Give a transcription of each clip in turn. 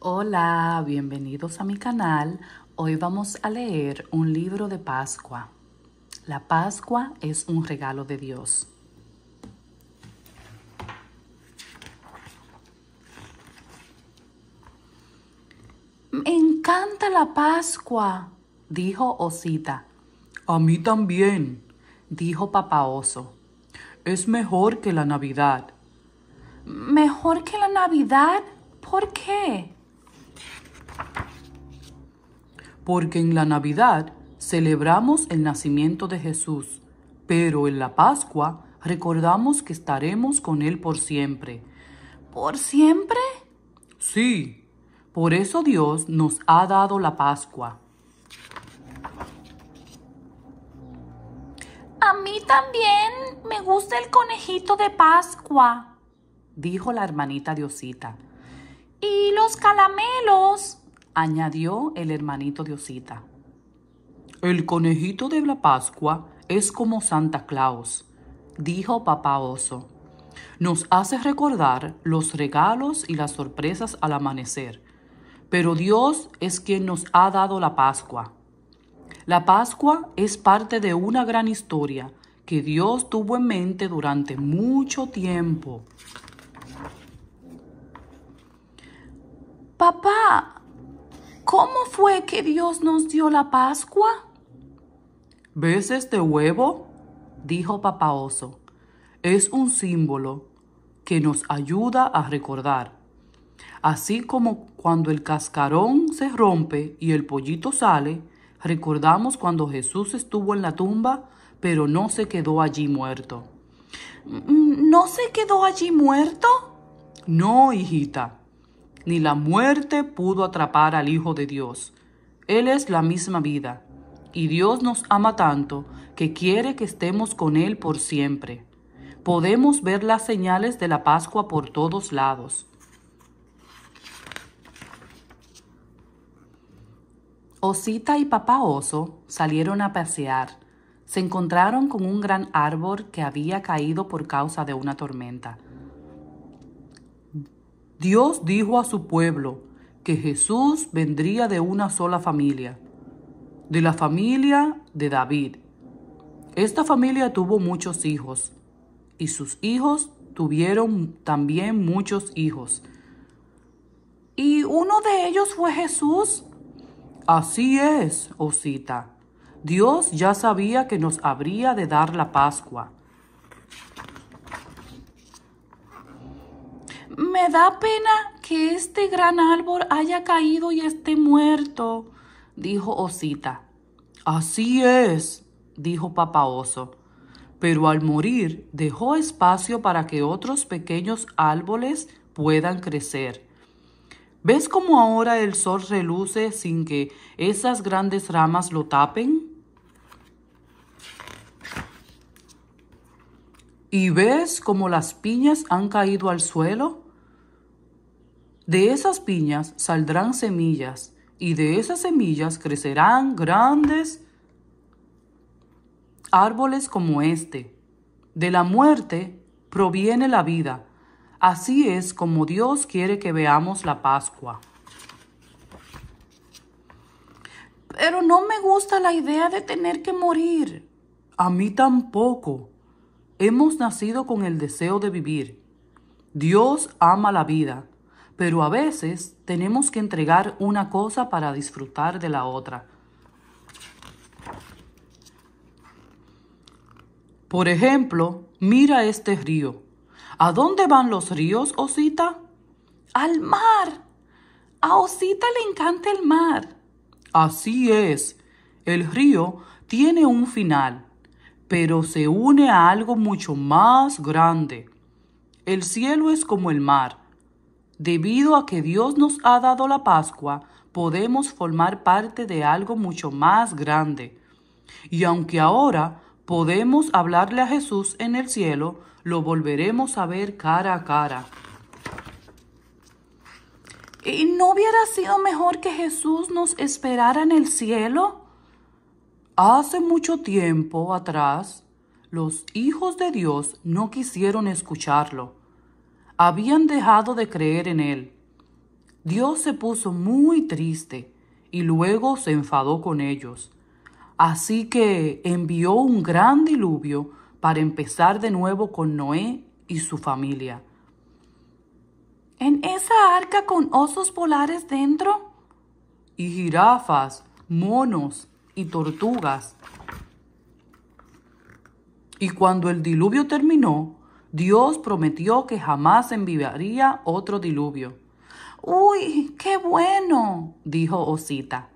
Hola, bienvenidos a mi canal. Hoy vamos a leer un libro de Pascua. La Pascua es un regalo de Dios. Me encanta la Pascua, dijo Osita. A mí también, dijo Papá Oso. Es mejor que la Navidad. ¿Mejor que la Navidad? ¿Por qué? porque en la Navidad celebramos el nacimiento de Jesús, pero en la Pascua recordamos que estaremos con Él por siempre. ¿Por siempre? Sí, por eso Dios nos ha dado la Pascua. A mí también me gusta el conejito de Pascua, dijo la hermanita Diosita. ¿Y los calamelos? añadió el hermanito de Osita. El conejito de la Pascua es como Santa Claus, dijo papá oso. Nos hace recordar los regalos y las sorpresas al amanecer, pero Dios es quien nos ha dado la Pascua. La Pascua es parte de una gran historia que Dios tuvo en mente durante mucho tiempo. Papá, ¿Cómo fue que Dios nos dio la Pascua? ¿Ves este huevo? dijo Papá Oso. Es un símbolo que nos ayuda a recordar. Así como cuando el cascarón se rompe y el pollito sale, recordamos cuando Jesús estuvo en la tumba, pero no se quedó allí muerto. Mm, mm, ¿No se quedó allí muerto? No, hijita. Ni la muerte pudo atrapar al Hijo de Dios. Él es la misma vida. Y Dios nos ama tanto que quiere que estemos con Él por siempre. Podemos ver las señales de la Pascua por todos lados. Osita y papá oso salieron a pasear. Se encontraron con un gran árbol que había caído por causa de una tormenta. Dios dijo a su pueblo que Jesús vendría de una sola familia, de la familia de David. Esta familia tuvo muchos hijos y sus hijos tuvieron también muchos hijos. Y uno de ellos fue Jesús. Así es, Osita. Oh Dios ya sabía que nos habría de dar la Pascua. Me da pena que este gran árbol haya caído y esté muerto, dijo Osita. Así es, dijo Papá Oso. Pero al morir dejó espacio para que otros pequeños árboles puedan crecer. ¿Ves cómo ahora el sol reluce sin que esas grandes ramas lo tapen? y ves cómo las piñas han caído al suelo. De esas piñas saldrán semillas y de esas semillas crecerán grandes árboles como este. De la muerte proviene la vida. Así es como Dios quiere que veamos la Pascua. Pero no me gusta la idea de tener que morir. A mí tampoco, Hemos nacido con el deseo de vivir. Dios ama la vida, pero a veces tenemos que entregar una cosa para disfrutar de la otra. Por ejemplo, mira este río. ¿A dónde van los ríos, Osita? Al mar. A Osita le encanta el mar. Así es. El río tiene un final pero se une a algo mucho más grande. El cielo es como el mar. Debido a que Dios nos ha dado la Pascua, podemos formar parte de algo mucho más grande. Y aunque ahora podemos hablarle a Jesús en el cielo, lo volveremos a ver cara a cara. ¿Y no hubiera sido mejor que Jesús nos esperara en el cielo? Hace mucho tiempo atrás, los hijos de Dios no quisieron escucharlo. Habían dejado de creer en él. Dios se puso muy triste y luego se enfadó con ellos. Así que envió un gran diluvio para empezar de nuevo con Noé y su familia. ¿En esa arca con osos polares dentro? Y jirafas, monos, y tortugas. Y cuando el diluvio terminó, Dios prometió que jamás enviaría otro diluvio. ¡Uy, qué bueno! dijo Osita.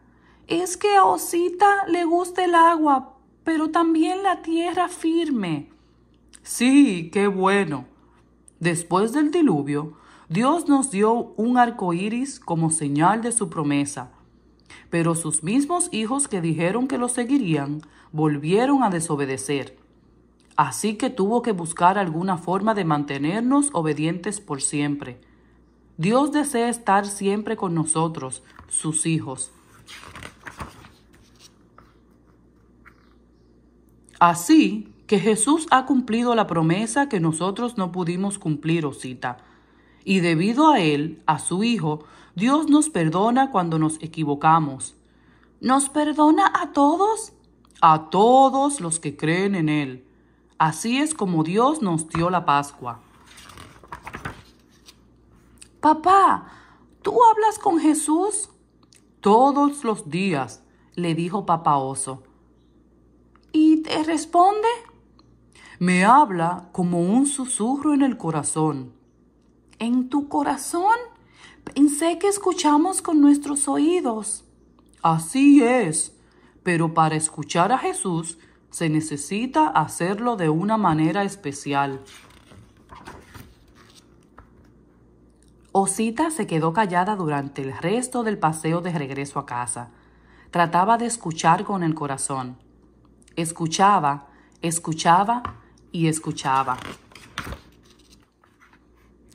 Es que a Osita le gusta el agua, pero también la tierra firme. Sí, qué bueno. Después del diluvio, Dios nos dio un arco iris como señal de su promesa pero sus mismos hijos que dijeron que lo seguirían, volvieron a desobedecer. Así que tuvo que buscar alguna forma de mantenernos obedientes por siempre. Dios desea estar siempre con nosotros, sus hijos. Así que Jesús ha cumplido la promesa que nosotros no pudimos cumplir, Osita. Oh y debido a él, a su Hijo, Dios nos perdona cuando nos equivocamos. ¿Nos perdona a todos? A todos los que creen en Él. Así es como Dios nos dio la Pascua. Papá, ¿tú hablas con Jesús? Todos los días, le dijo Papá Oso. ¿Y te responde? Me habla como un susurro en el corazón. ¿En tu corazón? Pensé que escuchamos con nuestros oídos. Así es, pero para escuchar a Jesús se necesita hacerlo de una manera especial. Osita se quedó callada durante el resto del paseo de regreso a casa. Trataba de escuchar con el corazón. Escuchaba, escuchaba y escuchaba.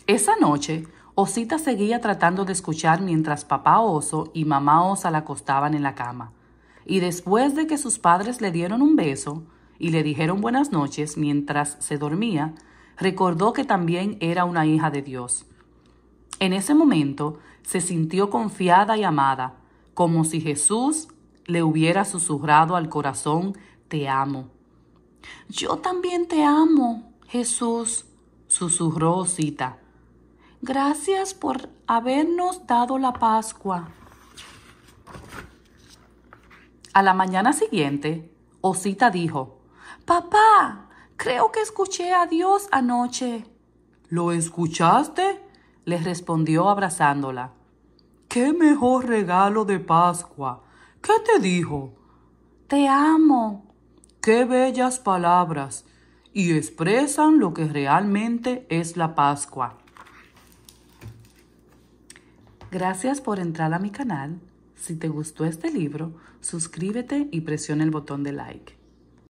Esa noche, Osita seguía tratando de escuchar mientras papá oso y mamá osa la acostaban en la cama. Y después de que sus padres le dieron un beso y le dijeron buenas noches mientras se dormía, recordó que también era una hija de Dios. En ese momento se sintió confiada y amada, como si Jesús le hubiera susurrado al corazón, te amo. Yo también te amo, Jesús, susurró Osita. Gracias por habernos dado la Pascua. A la mañana siguiente, Osita dijo, Papá, creo que escuché a Dios anoche. ¿Lo escuchaste? le respondió abrazándola. ¡Qué mejor regalo de Pascua! ¿Qué te dijo? Te amo. ¡Qué bellas palabras! Y expresan lo que realmente es la Pascua. Gracias por entrar a mi canal. Si te gustó este libro, suscríbete y presiona el botón de like.